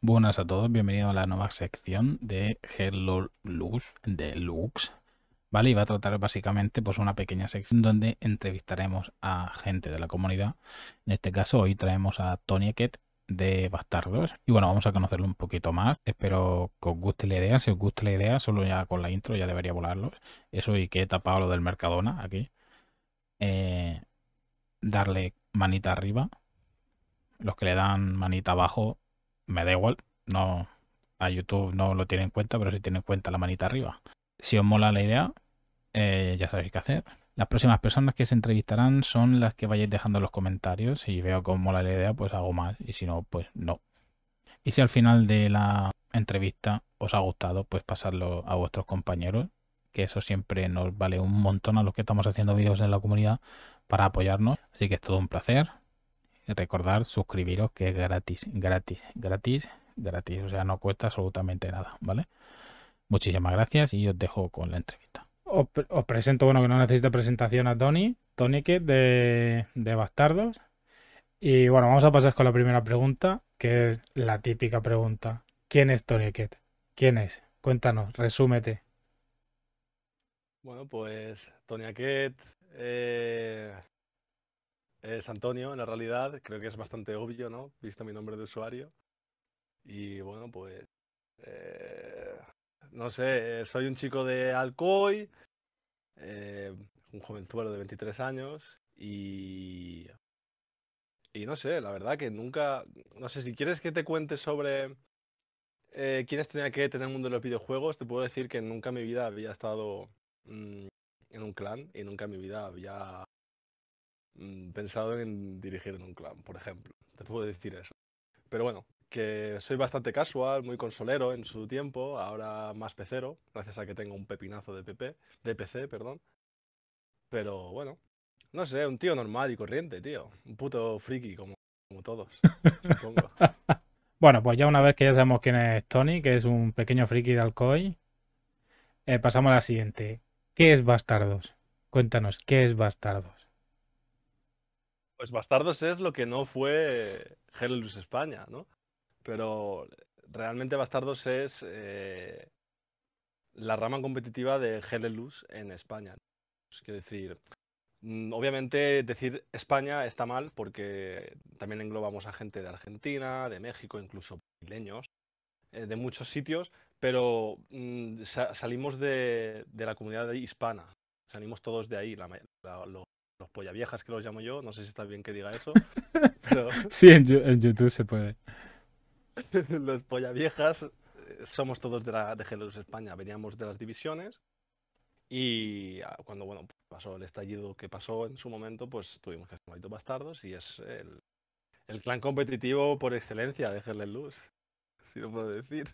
Buenas a todos, bienvenidos a la nueva sección de Hello Lux Deluxe. ¿Vale? Y va a tratar básicamente pues una pequeña sección donde entrevistaremos a gente de la comunidad. En este caso hoy traemos a Tony Ket de Bastardos. Y bueno, vamos a conocerlo un poquito más. Espero que os guste la idea. Si os gusta la idea, solo ya con la intro ya debería volarlos. Eso y que he tapado lo del Mercadona aquí. Eh, darle manita arriba. Los que le dan manita abajo, me da igual. No, a YouTube no lo tiene en cuenta, pero sí tiene en cuenta la manita arriba. Si os mola la idea, eh, ya sabéis qué hacer. Las próximas personas que se entrevistarán son las que vayáis dejando los comentarios. Si veo que os mola la idea, pues hago más. Y si no, pues no. Y si al final de la entrevista os ha gustado, pues pasadlo a vuestros compañeros, que eso siempre nos vale un montón a los que estamos haciendo vídeos en la comunidad, para apoyarnos. Así que es todo un placer. recordar suscribiros que es gratis, gratis, gratis, gratis. O sea, no cuesta absolutamente nada, ¿vale? Muchísimas gracias y os dejo con la entrevista. Os, presento, bueno, que no necesita presentación a Tony, Tony que de, Bastardos. Y bueno, vamos a pasar con la primera pregunta, que es la típica pregunta. ¿Quién es Tony Kett? ¿Quién es? Cuéntanos, resúmete. Bueno, pues Tony Aquet eh, es Antonio, en la realidad, creo que es bastante obvio, ¿no? Visto mi nombre de usuario. Y bueno, pues... Eh, no sé, soy un chico de Alcoy, eh, un jovenzuelo de 23 años y... Y no sé, la verdad que nunca... No sé, si quieres que te cuente sobre quiénes quienes tenía que tener el mundo de los videojuegos, te puedo decir que nunca en mi vida había estado... Mm, en un clan y nunca en mi vida había mm, pensado en dirigir en un clan, por ejemplo. Te puedo decir eso. Pero bueno, que soy bastante casual, muy consolero en su tiempo, ahora más pecero, gracias a que tengo un pepinazo de PP, de PC, perdón. Pero bueno, no sé, un tío normal y corriente, tío. Un puto friki como, todos, supongo. Bueno, pues ya una vez que ya sabemos quién es Tony, que es un pequeño friki de Alcoy, eh, pasamos a la siguiente. ¿Qué es Bastardos? Cuéntanos, ¿qué es Bastardos? Pues Bastardos es lo que no fue Luz España, ¿no? Pero realmente Bastardos es eh, la rama competitiva de Hellus en España. Quiero decir, mm, obviamente decir España está mal porque también englobamos a gente de Argentina, de México, incluso brasileños, eh, de muchos sitios pero mm, salimos de, la comunidad hispana, salimos todos de ahí, los, polla viejas que los llamo yo, no sé si está bien que diga eso, sí, en, YouTube se puede. los polla viejas eh, somos todos de, la, de España, veníamos de las divisiones y ah, cuando bueno pasó el estallido que pasó en su momento, pues tuvimos que hacer malditos bastardos y es el, clan competitivo por excelencia de Herles Luz lo puedo decir.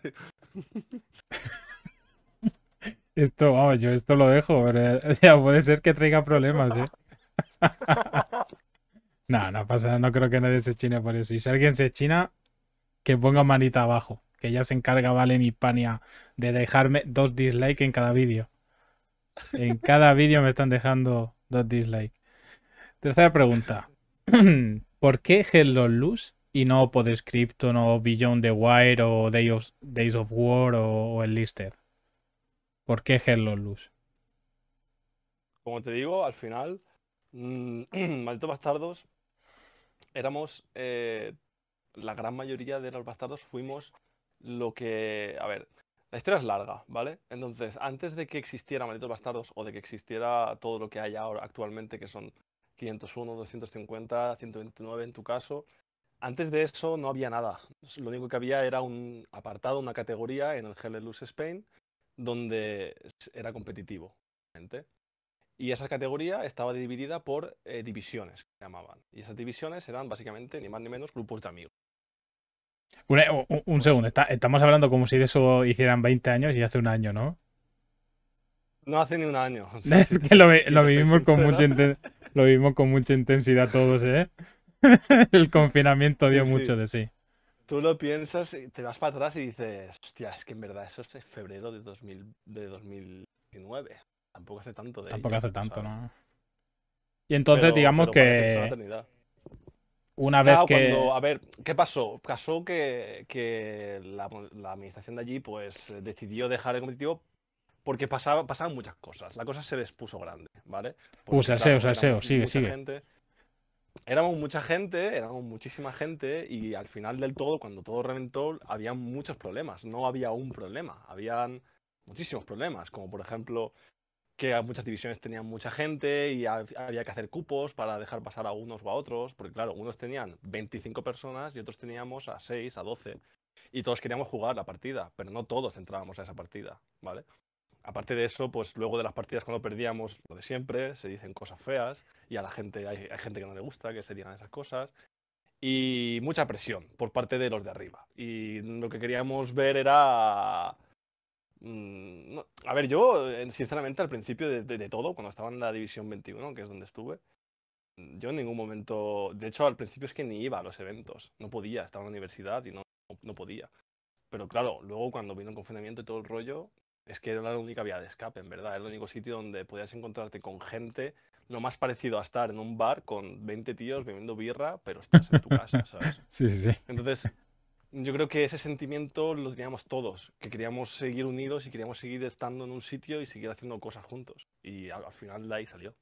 Esto, vamos, yo esto lo dejo, puede ser que traiga problemas, ¿eh? no, no pasa nada, no creo que nadie se chine por eso. Y si alguien se china, que ponga manita abajo, que ya se encarga Valen Pania de dejarme dos dislikes en cada vídeo. En cada vídeo me están dejando dos dislikes. Tercera pregunta. ¿Por qué Hello Luz y no script o Beyond the Wire o Days of War o, El Enlisted? ¿Por qué or Luz? Como te digo, al final, mm, malditos bastardos, éramos. Eh, la gran mayoría de los bastardos fuimos lo que. A ver, la historia es larga, ¿vale? Entonces, antes de que existiera Malditos Bastardos o de que existiera todo lo que hay ahora actualmente, que son 501, 250, 129 en tu caso, antes de eso no había nada. Lo único que había era un apartado, una categoría en el Hell Spain donde era competitivo. Y esa categoría estaba dividida por eh, divisiones, que se llamaban. Y esas divisiones eran básicamente ni más ni menos grupos de amigos. Un, pues segundo, estamos hablando como si de eso hicieran 20 años y hace un año, ¿no? No hace ni un año. es que lo, vivimos con mucha lo vivimos con mucha intensidad todos, ¿eh? el confinamiento dio mucho de sí. Tú lo piensas, y eh, te vas para atrás y dices, hostia, es que en verdad eso es febrero de, 2000, de 2019. Tampoco hace tanto de Tampoco hace tanto, ¿no? Y entonces digamos que... Una, vez que... a ver, ¿qué pasó? Pasó que, la, administración de allí pues decidió dejar el competitivo porque pasaban muchas cosas. La cosa se les puso grande, ¿vale? Uy, Usa, SEO, SEO, sigue, sigue éramos mucha gente, éramos muchísima gente y al final del todo, cuando todo reventó, había muchos problemas. No había un problema, habían muchísimos problemas, como por ejemplo que muchas divisiones tenían mucha gente y había que hacer cupos para dejar pasar a unos o a otros, porque claro, unos tenían 25 personas y otros teníamos a 6, a 12, y todos queríamos jugar la partida, pero no todos entrábamos a esa partida, ¿vale? aparte de eso, pues luego de las partidas cuando perdíamos, lo de siempre, se dicen cosas feas y a la gente, hay, gente que no le gusta que se digan esas cosas. Y mucha presión por parte de los de arriba. Y lo que queríamos ver era mm, a ver, yo, eh, sinceramente, al principio de, todo, cuando estaba en la División 21, que es donde estuve, mm, yo en ningún momento. De hecho, al principio es que ni iba a los eventos. No podía, estaba en la universidad y no, no podía. Pero claro, luego cuando vino el confinamiento y todo el rollo, es que era la única vía de escape, en verdad. Era el único sitio donde podías encontrarte con gente, lo más parecido a estar en un bar con 20 tíos bebiendo birra, pero estás en tu casa, ¿sabes? Sí, sí. sí. Entonces, yo creo que ese sentimiento lo teníamos todos, que queríamos seguir unidos y queríamos seguir estando en un sitio y seguir haciendo cosas juntos. Y al, final de ahí salió.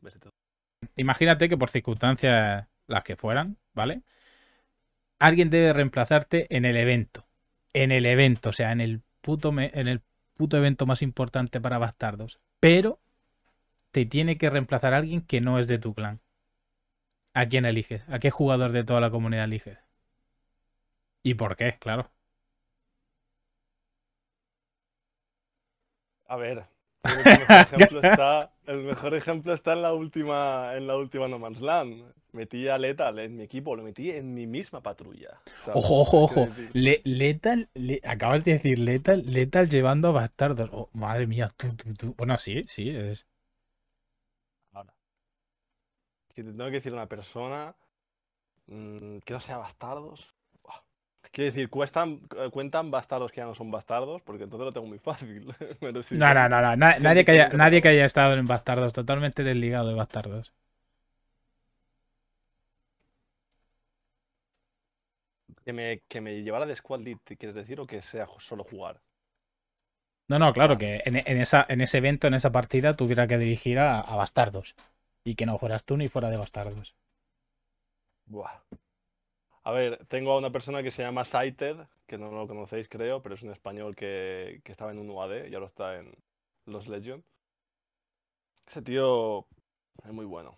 Imagínate que por circunstancias las que fueran, ¿vale? Alguien debe reemplazarte en el evento. En el evento, o sea, en el puto, en el puto evento más importante para bastardos. Pero te tiene que reemplazar a alguien que no es de tu clan. ¿A quién eliges? ¿A qué jugador de toda la comunidad eliges? ¿Y por qué? Claro. A ver, el mejor ejemplo está, el mejor ejemplo está en la última, en la última No Man's Land. Metí a Lethal en mi equipo, lo metí en mi misma patrulla. Ojo, ojo, ojo. Le, acabas de decir Lethal, Lethal llevando a bastardos. Oh, madre mía, Bueno, sí, sí, es. Ahora. Si te tengo que decir una persona mm, que no sea bastardos. Quiero decir, cuestan, eh, cuentan bastardos que ya no son bastardos, porque entonces lo tengo muy fácil. no, no, no, no, nadie que haya estado en bastardos, totalmente desligado de bastardos. Que me, llevara de squad lead, ¿quieres decir? ¿O que sea solo jugar? No, no, claro, ah. que en, esa, en ese evento, en esa partida, tuviera que dirigir a, bastardos. Y que no fueras tú ni fuera de bastardos. Buah. A ver, tengo a una persona que se llama Saited, que no lo conocéis, creo, pero es un español que, estaba en un UAD y ahora está en los Legends. Ese tío es muy bueno,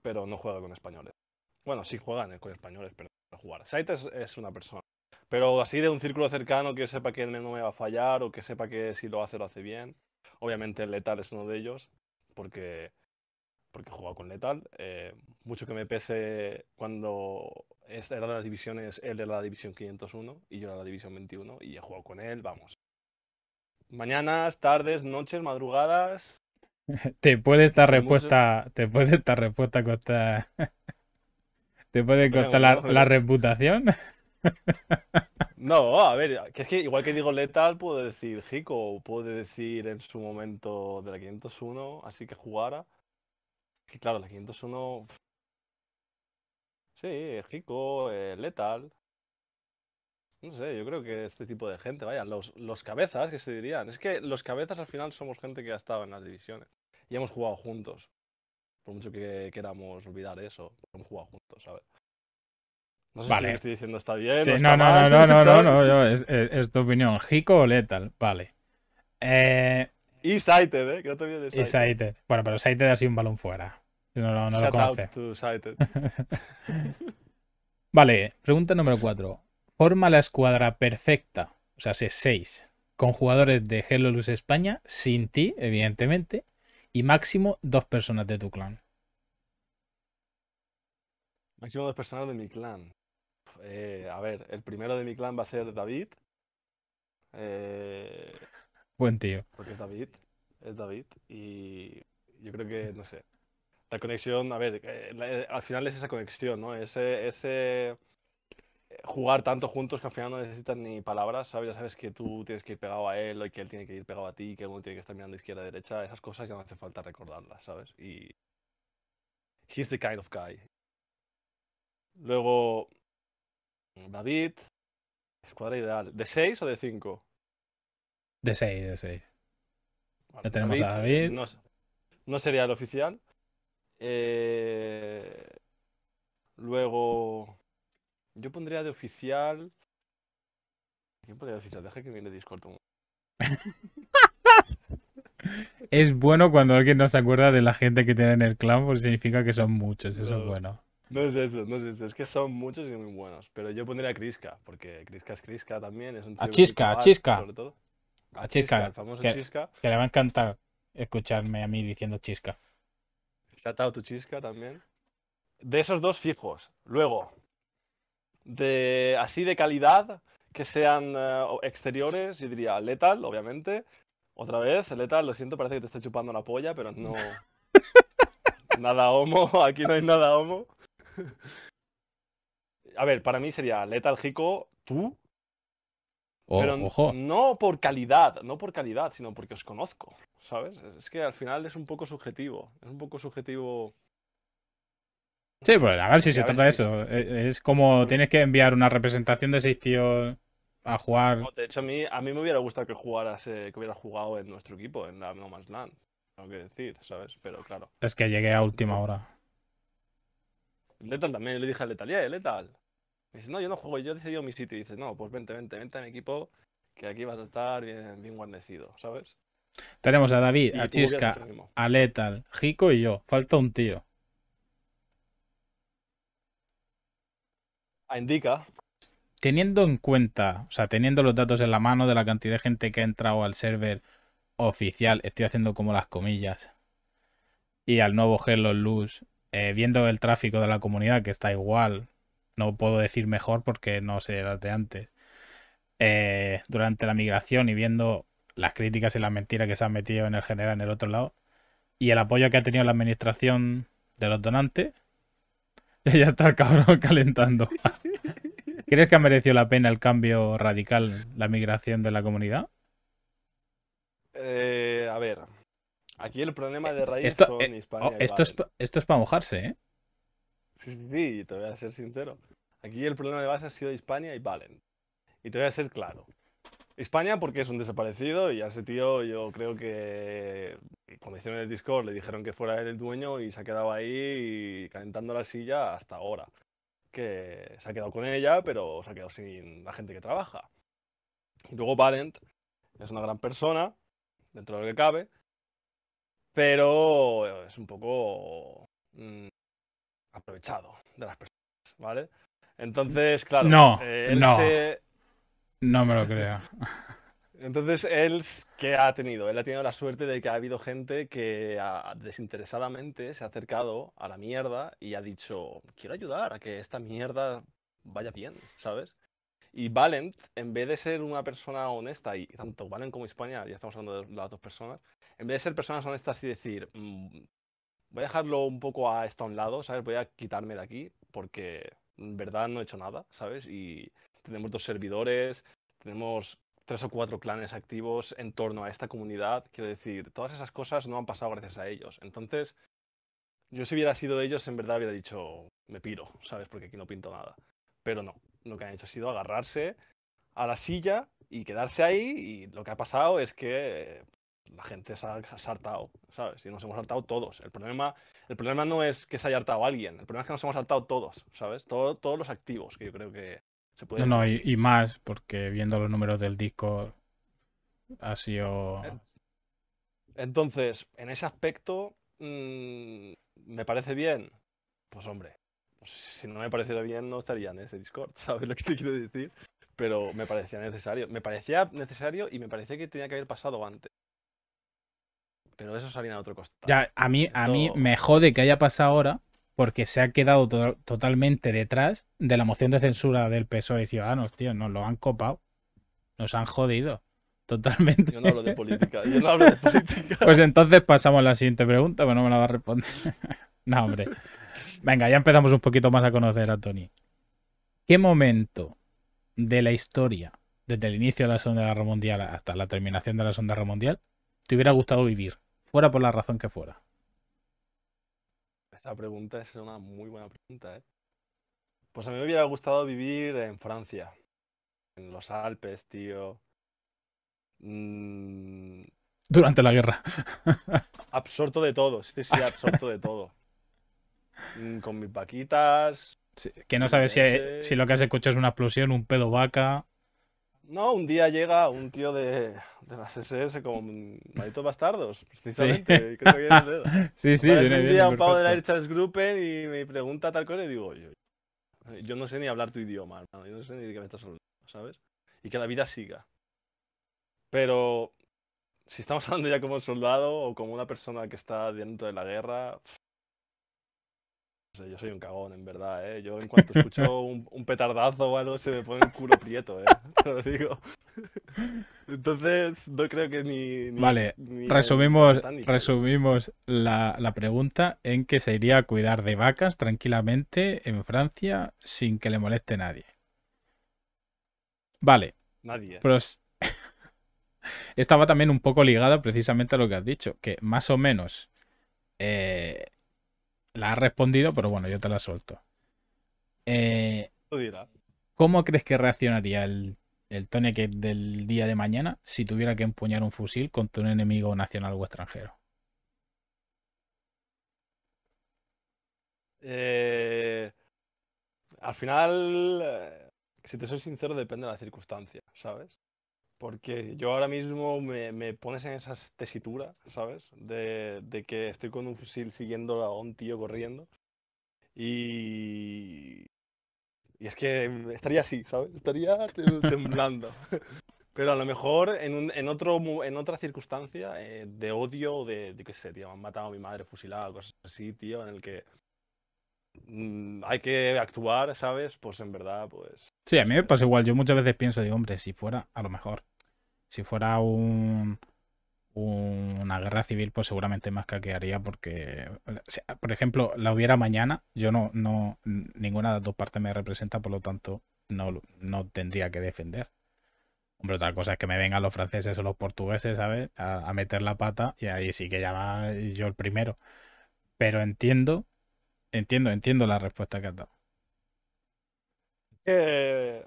pero no juega con españoles. Bueno, sí juegan eh, con españoles, pero jugar. Saita es, una persona. Pero así de un círculo cercano que sepa que no me va a fallar o que sepa que si lo hace, lo hace bien. Obviamente letal es uno de ellos, porque, porque he jugado con letal. Eh, mucho que me pese cuando era de las divisiones, él era la división 501 y yo era la división 21 y he jugado con él, vamos. Mañanas, tardes, noches, madrugadas. te puede dar respuesta, te puede esta respuesta costar ¿Te puede costar la, reputación? No, a ver, que es que igual que digo Letal, puedo decir Hico, puedo decir en su momento de la 501, así que jugara. Y claro, la 501. Sí, Hico, Letal. No sé, yo creo que este tipo de gente, vaya, los, los cabezas que se dirían. Es que los cabezas al final somos gente que ha estado en las divisiones y hemos jugado juntos. Por mucho que queramos olvidar eso, hemos jugado juntos, ¿sabes? No sé si lo estoy diciendo está bien. no, no, no, no, no, no, es, tu opinión. ¿Hico o Lethal? Vale. Eh... Y Sighted, ¿eh? Que no te olvides de Sighted. Y Bueno, pero Sighted ha sido un balón fuera. No, no, no lo conoce. To Sighted. vale, pregunta número 4. Forma la escuadra perfecta, o sea, si 6, con jugadores de Hello España, sin ti, evidentemente, y máximo dos personas de tu clan. Máximo dos personas de mi clan. Eh, a ver, el primero de mi clan va a ser David. Eh, Buen tío. Porque es David. Es David. Y yo creo que, no sé. La conexión, a ver, eh, al final es esa conexión, ¿no? Ese, ese, jugar tanto juntos que al final no necesitas ni palabras, ¿sabes? Ya sabes que tú tienes que ir pegado a él, o que él tiene que ir pegado a ti, que uno tiene que estar mirando izquierda derecha, esas cosas ya no hace falta recordarlas, ¿sabes? Y he's the kind of guy. Luego David, escuadra ideal, ¿de 6 o de 5? De 6, de 6. ya tenemos a David. No, sería el oficial. Eh, luego yo pondría de oficial. ¿Quién podría de oficial? Deja que viene Discord. es bueno cuando alguien no se acuerda de la gente que tiene en el clan, porque significa que son muchos. Eso es bueno. No es eso, no es eso. Es que son muchos y muy buenos. Pero yo pondría a Crisca, porque Crisca es Crisca también. Es un a Chisca, a Chisca. A, Chisca, el famoso que, Chisca. Que le va a encantar escucharme a mí diciendo Chisca. ha out tu Chisca también. De esos dos fijos. Luego, de así de calidad que sean eh, exteriores, yo diría Lethal, obviamente. Otra vez, Lethal, lo siento, parece que te está chupando la polla, pero no. nada homo, aquí no hay nada homo. A ver, para mí sería Lethal Hico, tú. pero no por calidad, no por calidad, sino porque os conozco, ¿sabes? Es que al final es un poco subjetivo, es un poco subjetivo Sí, pues a ver si sí, se trata de eso. E, es como tienes que enviar una representación de seis tíos a jugar. de hecho, a mí, a mí me hubiera gustado que jugaras, eh, que hubiera jugado en nuestro equipo, en la No Man's Land. Tengo que decir, ¿sabes? Pero claro. Es que llegué a última hora. Letal también, le dije a Letal, ¿eh? Letal. dice, no, yo no juego, yo he decidido mi sitio. Y dice, no, pues vente, vente, vente a mi equipo, que aquí vas a estar bien, bien guarnecido, ¿sabes? Tenemos a David, a Chisca, a Letal, Jico y yo. Falta un tío. Ah, indica. Teniendo en cuenta, o sea, teniendo los datos en la mano de la cantidad de gente que ha entrado al server oficial, estoy haciendo como las comillas, y al nuevo Hello Luz, eh, viendo el tráfico de la comunidad, que está igual, no puedo decir mejor porque no sé las de antes, eh, durante la migración y viendo las críticas y las mentiras que se han metido en el general en el otro lado, y el apoyo que ha tenido la administración de los donantes, ya está el cabrón calentando. ¿Crees que ha merecido la pena el cambio radical, la migración de la comunidad? Eh, a ver. Aquí el problema de raíz esto, son eh, oh, esto, es, esto es para mojarse, ¿eh? Sí, sí, te voy a ser sincero. Aquí el problema de base ha sido Hispania y Valen. Y te voy a ser claro. España porque es un desaparecido y a ese tío yo creo que eh, cuando hicieron el Discord le dijeron que fuera él el dueño y se ha quedado ahí calentando la silla hasta ahora. Que se ha quedado con ella, pero se ha quedado sin la gente que trabaja. Y luego Valent es una gran persona, dentro de lo que cabe, pero eh, es un poco mm, aprovechado de las personas, ¿vale? Entonces, claro, no, eh, él no. No me lo creo. Entonces, él, ¿qué ha tenido? Él ha tenido la suerte de que ha habido gente que ah, desinteresadamente se ha acercado a la mierda y ha dicho, quiero ayudar a que esta mierda vaya bien, ¿sabes? Y Valent, en vez de ser una persona honesta, y tanto Valent como España, ya estamos hablando de las dos personas, en vez de ser personas honestas y decir, mm, voy a dejarlo un poco a esto un lado, ¿sabes? Voy a quitarme de aquí porque en verdad no he hecho nada, ¿sabes? Y tenemos dos servidores, tenemos tres o cuatro clanes activos en torno a esta comunidad. Quiero decir, todas esas cosas no han pasado gracias a ellos. Entonces, yo si hubiera sido de ellos, en verdad hubiera dicho, me piro, ¿sabes? Porque aquí no pinto nada. Pero no, lo que han hecho ha sido agarrarse a la silla y quedarse ahí y lo que ha pasado es que la gente se ha saltado, ¿sabes? Y nos hemos saltado todos. El problema, el problema no es que se haya hartado alguien, el problema es que nos hemos saltado todos, ¿sabes? todos los activos, que yo creo que no, no y, más, porque viendo los números del Discord, ha sido. Entonces, en ese aspecto, mm, ¿me parece bien? Pues hombre, pues, si no me pareciera bien, no estaría en ese Discord, ¿sabes lo que te quiero decir? Pero me parecía necesario. Me parecía necesario y me parecía que tenía que haber pasado antes. Pero eso salía a otro costado. Ya, a mí, a mí me jode que haya pasado ahora, porque se ha quedado totalmente detrás de la moción de censura del PSOE y Ciudadanos, tío. Nos lo han copado. Nos han jodido. Totalmente. Yo no hablo de política. Yo no hablo de política. Pues entonces pasamos a la siguiente pregunta, pero no me la va a responder. no, hombre. Venga, ya empezamos un poquito más a conocer a Tony. ¿Qué momento de la historia, desde el inicio de la Segunda Guerra Mundial hasta la terminación de la Segunda Guerra Mundial, te hubiera gustado vivir? Fuera por la razón que fuera. Esa pregunta es una muy buena pregunta, ¿eh? Pues a mí me hubiera gustado vivir en Francia, en los Alpes, tío. Mm. Durante la guerra. absorto de todo, sí, sí, absorto de todo. Mm, con mis paquitas que no sabes si, si, lo que has escuchado es una explosión, un pedo vaca. No, un día llega un tío de, de las SS como malditos bastardos, precisamente. Sí, creo que viene dedo. sí, sí viene, un día un pavo de la Gruppen y me pregunta tal cosa y digo, yo, yo no sé ni hablar tu idioma, Yo no sé ni de qué me estás hablando, ¿sabes? Y que la vida siga. Pero si estamos hablando ya como soldado o como una persona que está dentro de la guerra, yo soy un cagón, en verdad, ¿eh? Yo en cuanto escucho un, petardazo o algo se me pone el culo prieto, ¿eh? Entonces, no creo que ni... vale, resumimos, ¿eh? resumimos la, pregunta en que se iría a cuidar de vacas tranquilamente en Francia sin que le moleste nadie. Vale. Nadie. Estaba también un poco ligada precisamente a lo que has dicho, que más o menos eh, la has respondido, pero bueno, yo te la suelto. Eh, ¿Cómo crees que reaccionaría el, el Tony que del día de mañana si tuviera que empuñar un fusil contra un enemigo nacional o extranjero? Eh, al final, eh, si te soy sincero, depende de la circunstancia, ¿sabes? Porque yo ahora mismo me, me pones en esas tesitura, ¿sabes? De, que estoy con un fusil siguiendo a un tío corriendo. Y. Y es que estaría así, ¿sabes? Estaría temblando. Pero a lo mejor en, un, en, otro, en otra circunstancia eh, de odio, de, de qué sé, tío, han matado a mi madre fusilada, cosas así, tío, en el que mm, hay que actuar, ¿sabes? Pues en verdad, pues... Sí, a mí me pues pasa igual, yo muchas veces pienso, digo, hombre, si fuera, a lo mejor. Si fuera un, una guerra civil, pues seguramente más caquearía porque, por ejemplo, la hubiera mañana, yo no, no, ninguna de las dos partes me representa, por lo tanto, no, no tendría que defender. Hombre, otra cosa es que me vengan los franceses o los portugueses, ¿sabes? A, meter la pata y ahí sí que ya yo el primero. Pero entiendo, entiendo, entiendo la respuesta que has dado. Eh,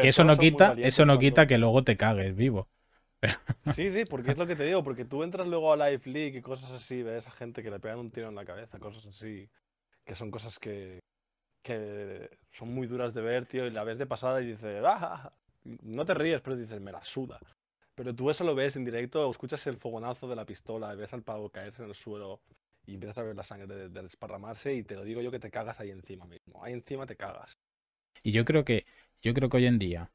que eso no quita, eso no quita que luego te cagues vivo. Sí, sí, porque es lo que te digo, porque tú entras luego a Life League y cosas así, ves a gente que le pegan un tiro en la cabeza, cosas así, que son cosas que, que son muy duras de ver, tío, y la ves de pasada y dices, ¡ah! No te ríes, pero dices, me la suda. Pero tú eso lo ves en directo, escuchas el fogonazo de la pistola, ves al pavo caerse en el suelo y empiezas a ver la sangre de, desparramarse y te lo digo yo que te cagas ahí encima mismo, ahí encima te cagas. Y yo creo que, yo creo que hoy en día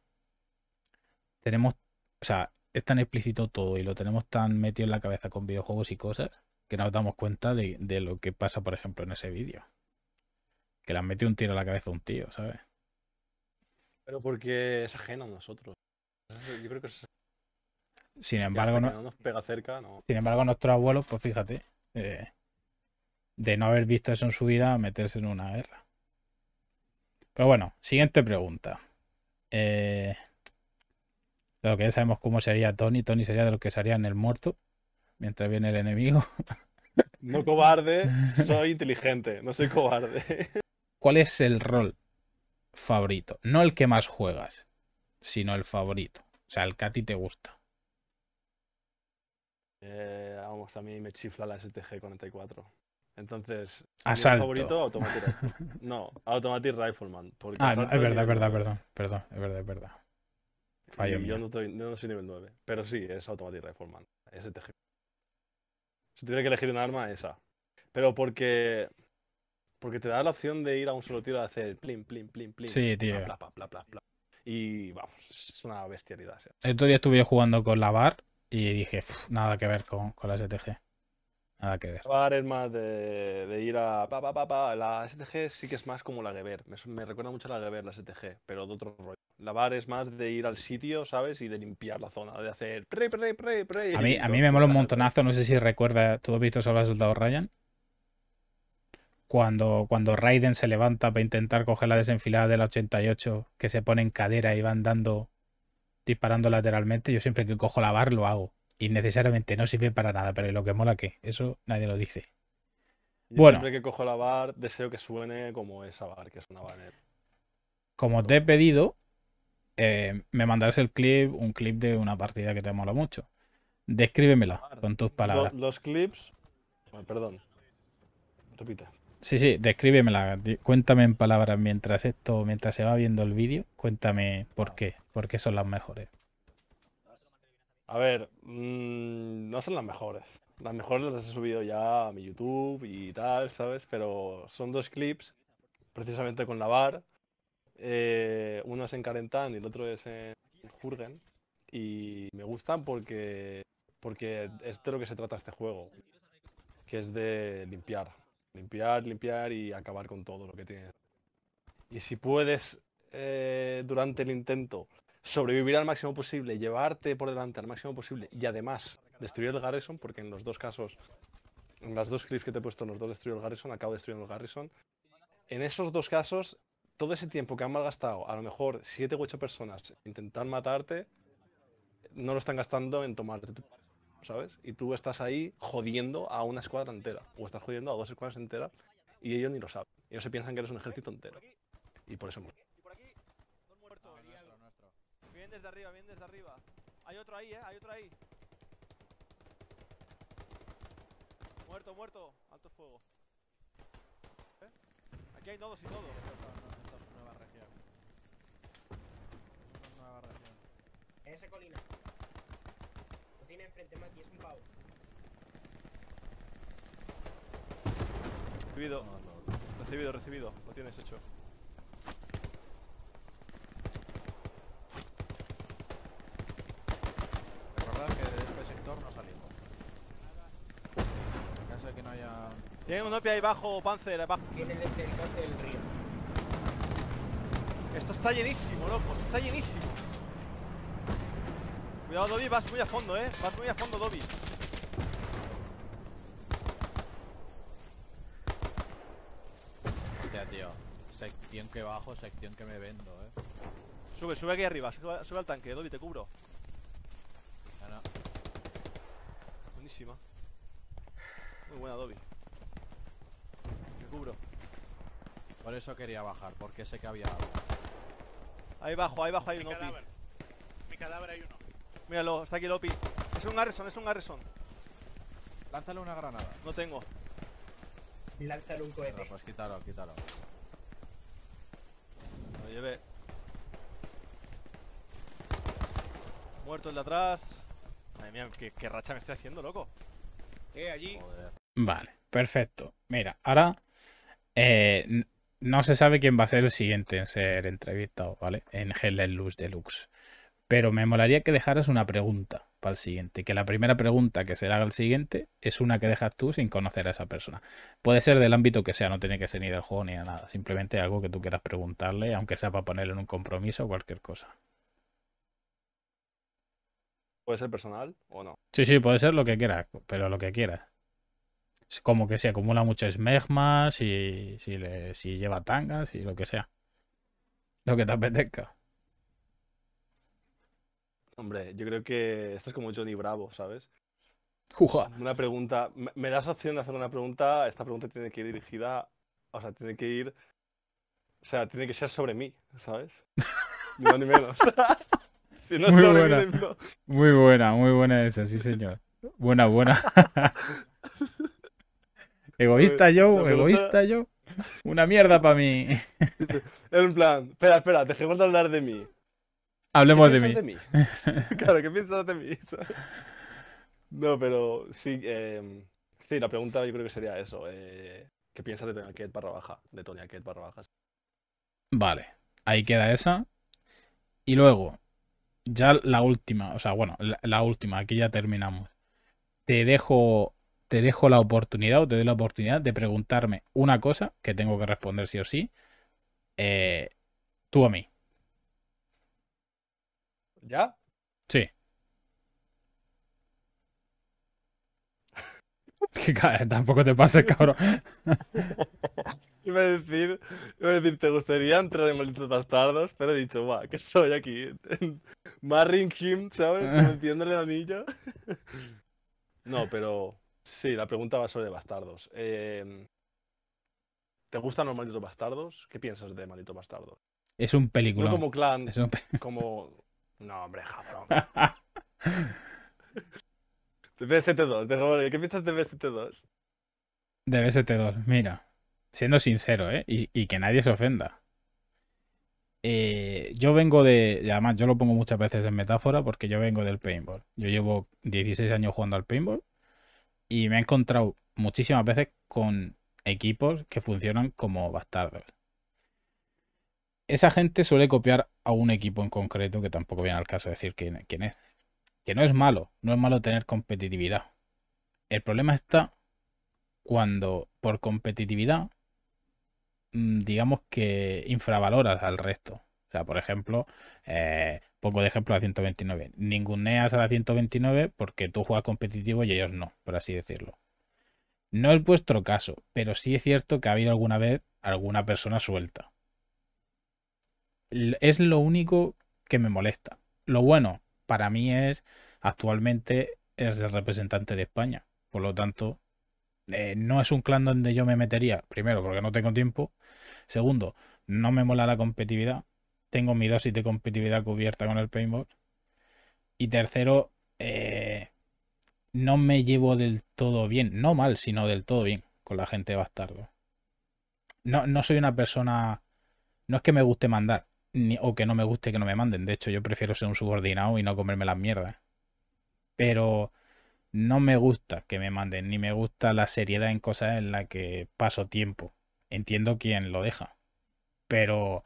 tenemos, o sea, es tan explícito todo y lo tenemos tan metido en la cabeza con videojuegos y cosas que nos damos cuenta de, lo que pasa, por ejemplo, en ese vídeo. Que le han metido un tiro a la cabeza a un tío, ¿sabes? Pero porque es ajeno a nosotros. Yo creo que Sin embargo, no, nos pega cerca, no. Sin embargo, nuestros abuelos, pues fíjate, eh, de no haber visto eso en su vida, meterse en una guerra. Pero bueno, siguiente pregunta. Eh, que ya sabemos cómo sería Tony. Tony sería de lo que en el muerto mientras viene el enemigo. No cobarde, soy inteligente, no soy cobarde. ¿Cuál es el rol favorito? No el que más juegas, sino el favorito. O sea, el que a ti te gusta. Eh, vamos, a mí me chifla la STG-44. Entonces, asalto. Mi favorito No, automatic rifleman. ah, es verdad, es verdad, perdón, perdón, es verdad, es verdad yo, no soy nivel 9, pero sí, es Automatic reformando. Este STG. Si tuviera que elegir un arma, esa. Pero porque porque te da la opción de ir a un solo tiro a hacer plim, plim, plim, plim. Sí, tío. y vamos, es una bestialidad. El otro día estuve jugando con la VAR y dije, nada que ver con, la STG. Nada que ver. La VAR es más de, ir a. Pa, pa, pa, la STG sí que es más como la Geber. Me, me recuerda mucho a la Geber, la STG, pero de otro rollo. Lavar es más de ir al sitio, ¿sabes? Y de limpiar la zona, de hacer A mí, a mí me mola un montonazo, no sé si recuerda, ¿tú has visto sobre el soldado Ryan? Cuando, cuando Raiden se levanta para intentar coger la desenfilada la 88, que se pone en cadera y van dando, disparando lateralmente, yo siempre que cojo la bar lo hago. Y necesariamente no sirve para nada, pero lo que mola que, eso nadie lo dice. bueno. Siempre que cojo la bar, deseo que suene como esa bar, que es una banner. Eh. Como te he pedido, eh, me mandarás el clip, un clip de una partida que te mola mucho. Descríbemela con tus palabras. Los, clips. Perdón. Repite. Sí, sí, descríbemela. Cuéntame en palabras mientras esto, mientras se va viendo el vídeo, cuéntame por qué, por qué son las mejores. A ver, mm, no son las mejores. Las mejores las he subido ya a mi YouTube y tal, ¿sabes? Pero son dos clips, precisamente con la bar eh, uno es en Carentan y el otro es en Jurgen. Y me gustan porque, porque es de lo que se trata este juego, que es de limpiar. Limpiar, limpiar y acabar con todo lo que tienes. Y si puedes, eh, durante el intento, sobrevivir al máximo posible, llevarte por delante al máximo posible y además destruir el Garrison, porque en los dos casos, en las dos clips que te he puesto, en los dos destruir el Garrison, acabo destruyendo el Garrison. En esos dos casos todo ese tiempo que han malgastado, a lo mejor siete u ocho personas intentar matarte, no lo están gastando en tomarte, ¿sabes? Y tú estás ahí jodiendo a una escuadra entera, o estás jodiendo a dos escuadras enteras, y ellos ni lo saben. Ellos se piensan que eres un ejército entero. Y por eso hemos... Bien ah, desde arriba, bien desde arriba. Hay otro ahí, eh, hay otro ahí. Muerto, muerto. Alto fuego. ¿Eh? Aquí hay todos y todo. En esa colina. Lo tiene enfrente, Maki, es un pavo. Recibido. Recibido, recibido. Lo tienes hecho. Recordad que de este sector no salimos. Tiene caso que no haya... un OPI ahí bajo, Panzer, abajo. Tiene desde el del río. Esto está llenísimo, loco. Está llenísimo. Cuidado, Dobby, vas muy a fondo, eh. Vas muy a fondo, Dobby. Hostia, tío. Sección que bajo, sección que me vendo, eh. Sube, sube aquí arriba. Sube, al tanque, Dobby, te cubro. no. Buenísima. Muy buena, Dobby. Te cubro. Por eso quería bajar, porque sé que había algo. Ahí bajo, ahí bajo hay un Mi cadáver hay uno. Míralo, está aquí el Opi. Es un Garrison, es un Garrison. Lánzale una granada. No tengo. Lánzale un cohete. pues quítalo, quítalo. Lo llevé. Muerto el de atrás. Madre mía, qué, racha me estoy haciendo, loco. Eh, allí. Vale, perfecto. Mira, ahora. Eh, no se sabe quién va a ser el siguiente en ser entrevistado, ¿vale? En Helen Luz Deluxe. Pero me molaría que dejaras una pregunta para el siguiente. Que la primera pregunta que se le haga al siguiente es una que dejas tú sin conocer a esa persona. Puede ser del ámbito que sea, no tiene que ser ni del juego ni de nada. Simplemente algo que tú quieras preguntarle, aunque sea para ponerle en un compromiso o cualquier cosa. ¿Puede ser personal o no? Sí, sí, puede ser lo que quieras, pero lo que quieras como que se acumula mucho esmegma, si, si, lleva tangas y lo que sea. Lo que te apetezca. Hombre, yo creo que esto es como Johnny Bravo, ¿sabes? Una pregunta. ¿Me das opción de hacer una pregunta? Esta pregunta tiene que ir dirigida. O sea, tiene que ir. O sea, tiene que ser sobre mí, ¿sabes? más ni menos. muy, buena. muy buena, muy buena esa, sí, señor. Buena, buena. Egoísta yo, egoísta yo. Una mierda para mí. un plan, espera, espera, dejemos de hablar de mí. Hablemos de, mí? de mí. claro, ¿qué piensas de mí? no, pero sí, em, sí, la pregunta yo creo que sería eso. Eh, ¿Qué piensas de Tony Arquette barra baja? De Tony barra Vale, ahí queda esa. Y luego, ya la última, o sea, bueno, la, la última, aquí ya terminamos. Te dejo te dejo la oportunidad o te doy la oportunidad de preguntarme una cosa que tengo que responder sí o sí, eh, tú a mí. ¿Ya? Sí. tampoco te pases, cabrón. iba, a decir, ¿te gustaría entrar en malditos bastardos? Pero he dicho, guau, que estoy aquí. Marring him, ¿sabes? Metiéndole el anillo. no, pero Sí, la pregunta va sobre bastardos. Em, ¿Te gustan los malditos bastardos? ¿Qué piensas de malditos bastardos? Es un película. No como clan, es como... No, hombre, cabrón. de BST2, ¿qué piensas de BST2? De BST2, mira. Siendo sincero, ¿eh? Y, que nadie se ofenda. Eh, yo vengo de. además, yo lo pongo muchas veces en metáfora porque yo vengo del paintball. Yo llevo 16 años jugando al paintball. Y me he encontrado muchísimas veces con equipos que funcionan como bastardos. Esa gente suele copiar a un equipo en concreto, que tampoco viene al caso decir quién es. Que no es malo, no es malo tener competitividad. El problema está cuando por competitividad, mm, digamos que infravaloras al resto. O sea, por ejemplo, eh, poco de ejemplo a 129. Ningún neas a la 129 porque tú juegas competitivo y ellos no, por así decirlo. No es vuestro caso, pero sí es cierto que ha habido alguna vez alguna persona suelta. Es lo único que me molesta. Lo bueno para mí es, actualmente es el representante de España. Por lo tanto, eh, no es un clan donde yo me metería. Primero, porque no tengo tiempo. Segundo, no me mola la competitividad tengo mi dosis de competitividad cubierta con el paintball. Y tercero, eh, no me llevo del todo bien, no mal, sino del todo bien con la gente bastardo. No, no soy una persona, no es que me guste mandar, ni, o que no me guste que no me manden. De hecho, yo prefiero ser un subordinado y no comerme las mierdas. Pero no me gusta que me manden, ni me gusta la seriedad en cosas en las que paso tiempo. Entiendo quién lo deja. Pero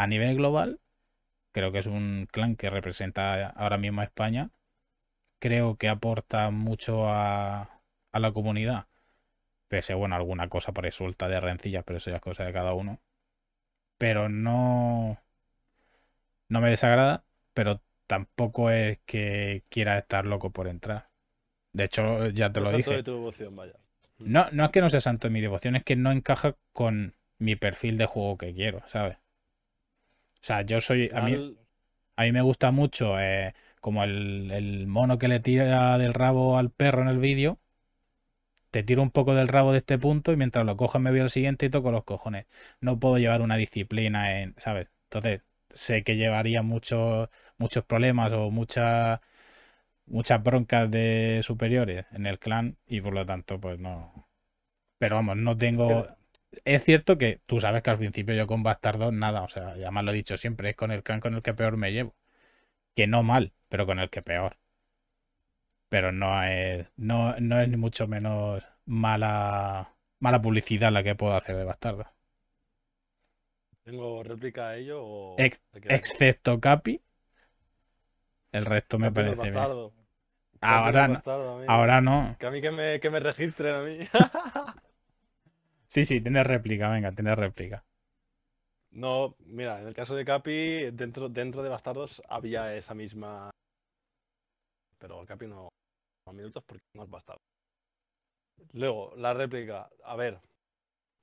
a nivel global, creo que es un clan que representa ahora mismo a España. Creo que aporta mucho a, la comunidad. Pese, bueno, alguna cosa por suelta de rencillas, pero eso ya es cosa de cada uno. Pero no. No me desagrada, pero tampoco es que quiera estar loco por entrar. De hecho, ya te pues lo, dije. De tu devoción, No, no es que no sea santo de mi devoción, es que no encaja con mi perfil de juego que quiero, ¿sabes? O sea, yo soy. A mí, a mí me gusta mucho eh, como el, mono que le tira del rabo al perro en el vídeo. Te tiro un poco del rabo de este punto y mientras lo cojo me voy al siguiente y toco los cojones. No puedo llevar una disciplina en. ¿Sabes? Entonces, sé que llevaría muchos, muchos problemas o muchas muchas broncas de superiores en el clan y por lo tanto pues no pero vamos no tengo es cierto que tú sabes que al principio yo con Bastardo nada, o sea, ya más lo he dicho siempre, es con el clan con el que peor me llevo. Que no mal, pero con el que peor. Pero no es, no, es ni mucho menos mala, mala publicidad la que puedo hacer de Bastardo. ¿Tengo réplica a ello? O... excepto Capi. El resto me parece bien. Ahora, no, ahora no. Que a mí que me, que me registren a mí. Sí, sí, tiene réplica, venga, tiene réplica. No, mira, en el caso de Capi, dentro, dentro de Bastardos había esa misma. Pero Capi no. minutos porque no es Bastardo. Luego, la réplica. A ver.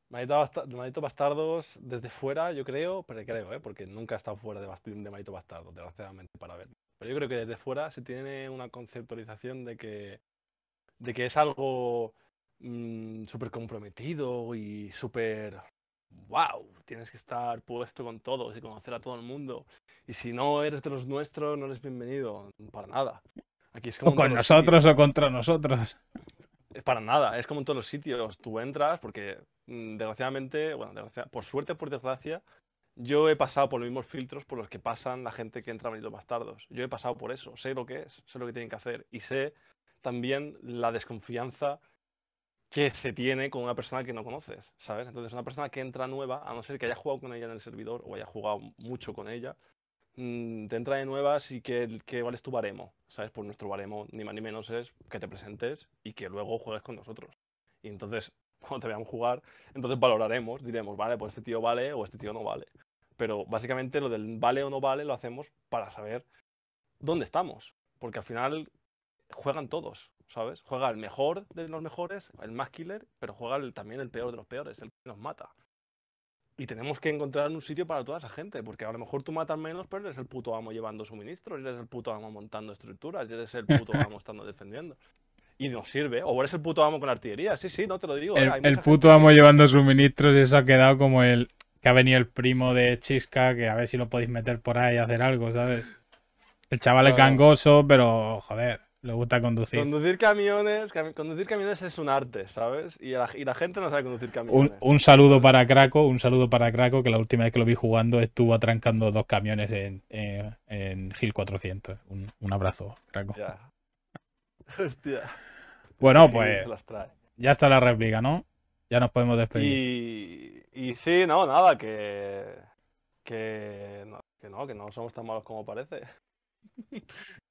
Maldito, Bastardos desde fuera, yo creo, pero creo, ¿eh? porque nunca he estado fuera de, Bast de Bastardo, desgraciadamente, para ver. Pero yo creo que desde fuera se tiene una conceptualización de que, de que es algo Mm, súper comprometido y súper wow, tienes que estar puesto con todos y conocer a todo el mundo. Y si no eres de los nuestros, no eres bienvenido, para nada. Aquí es como con nosotros o contra nosotros. Es eh, para nada, es como en todos los sitios. Tú entras porque, mm, desgraciadamente, bueno, por suerte por desgracia, yo he pasado por los mismos filtros por los que pasan la gente que entra a los Bastardos. Yo he pasado por eso, sé lo que es, sé lo que tienen que hacer y sé también la desconfianza que se tiene con una persona que no conoces, ¿sabes? Entonces, una persona que entra nueva, a no ser que haya jugado con ella en el servidor o haya jugado mucho con ella, mm, te entra de nuevas y que, que vale tu baremo, ¿sabes? Pues nuestro baremo, ni más ni menos, es que te presentes y que luego juegues con nosotros. Y entonces, cuando te veamos jugar, entonces valoraremos, diremos, vale, pues este tío vale o este tío no vale. Pero básicamente lo del vale o no vale lo hacemos para saber dónde estamos, porque al final juegan todos. ¿sabes? Juega el mejor de los mejores, el más killer, pero juega el, también el peor de los peores, el que nos mata. Y tenemos que encontrar un sitio para toda esa gente, porque a lo mejor tú matas menos, pero eres el puto amo llevando suministros, eres el puto amo montando estructuras, eres el puto amo estando defendiendo. Y nos sirve. O eres el puto amo con artillería, sí, sí, no te lo digo. El, puto amo llevando suministros, y eso ha quedado como el que ha venido el primo de Chisca, que a ver si lo podéis meter por ahí y hacer algo, ¿sabes? El chaval es gangoso, pero joder. Le gusta conducir. Conducir camiones, conducir camiones es un arte, ¿sabes? Y la, gente no sabe conducir camiones. Un, saludo para Craco, un saludo para Craco, que la última vez que lo vi jugando estuvo atrancando dos camiones en, en, 400. Un, abrazo, Craco. Hostia. Bueno, pues ya está la réplica, ¿no? Ya nos podemos despedir. Y, y sí, no, nada, que, que no, que no somos tan malos como parece.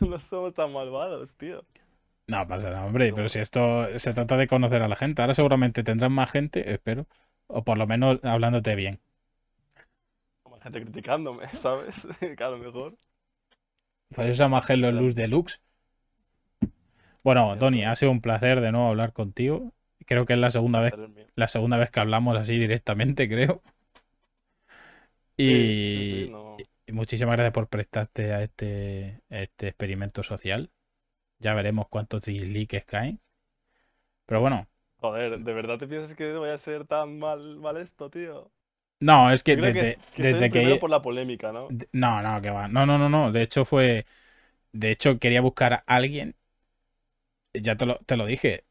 no somos tan malvados, tío. No pasa nada, hombre, pero si esto se trata de conocer a la gente, ahora seguramente tendrán más gente, espero, o por lo menos hablándote bien. O más gente criticándome, ¿sabes? que a lo mejor. Por eso Magel Luz Deluxe. Bueno, Tony, ha sido un placer de nuevo hablar contigo. Creo que es la segunda vez, la segunda vez que hablamos así directamente, creo. Y, muchísimas gracias por prestarte a este, este experimento social. Ya veremos cuántos dislikes caen. Pero bueno. Joder, ¿de verdad te piensas que voy a ser tan mal, mal esto, tío? No, es que, desde que. por la polémica, ¿no? no, no, que va. No, no, no, no. De hecho, fue. De hecho, quería buscar a alguien. Ya te lo, te lo dije.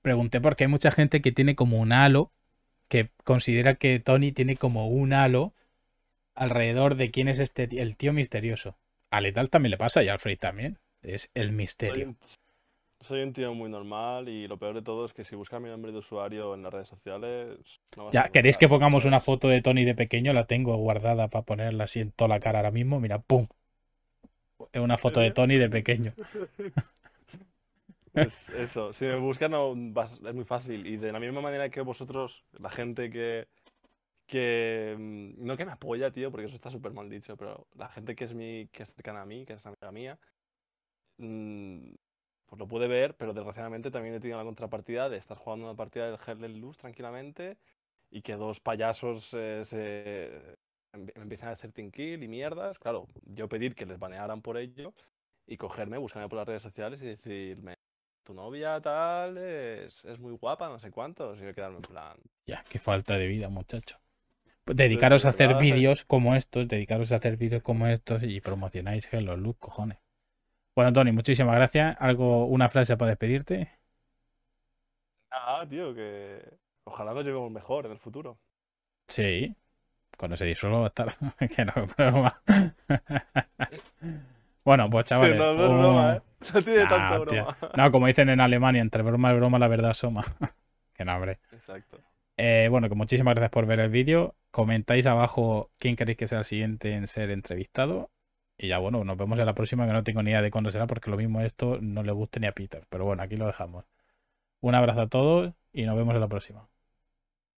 Pregunté porque hay mucha gente que tiene como un halo. Que considera que Tony tiene como un halo alrededor de quién es este tío, el tío misterioso. A Letal también le pasa y a Alfred también. Es el misterio. Soy un, tío muy normal y lo peor de todo es que si buscas mi nombre de usuario en las redes sociales. ya, ¿queréis que pongamos una foto de Tony de pequeño? La tengo guardada para ponerla así en toda la cara ahora mismo. Mira, ¡pum! Es una foto de Tony de pequeño. eso, si me buscan es muy fácil. Y de la misma manera que vosotros, la gente que que mm, no que me apoya, tío, porque eso está súper mal dicho, pero la gente que es mi que es cercana a mí, que es amiga mía, mm, pues lo puede ver, pero desgraciadamente también he tenido la contrapartida de estar jugando una partida del Hell del Luz tranquilamente y que dos payasos eh, se em, em, empiezan a hacer kill y mierdas, claro, yo pedir que les banearan por ello y cogerme, buscarme por las redes sociales y decirme tu novia tal es, muy guapa, no sé cuántos, y yo quedarme en plan. Ya, qué falta de vida, muchacho. Pues dedicaros a hacer vídeos como estos, dedicaros a hacer vídeos como estos y promocionáis los Look, cojones. Bueno, Tony, muchísimas gracias. ¿Algo, una frase para despedirte? Ah, tío, que ojalá nos llevemos mejor en el futuro. Sí, cuando se disuelva va a estar. que no, broma. bueno, pues chavales. no, como dicen en Alemania, entre broma y broma la verdad asoma. que no, Exacto. Eh, bueno, que pues muchísimas gracias por ver el vídeo. Comentáis abajo quién queréis que sea el siguiente en ser entrevistado. Y ya bueno, nos vemos en la próxima, que no tengo ni idea de cuándo será, porque lo mismo esto no le guste ni a Peter. Pero bueno, aquí lo dejamos. Un abrazo a todos y nos vemos en la próxima.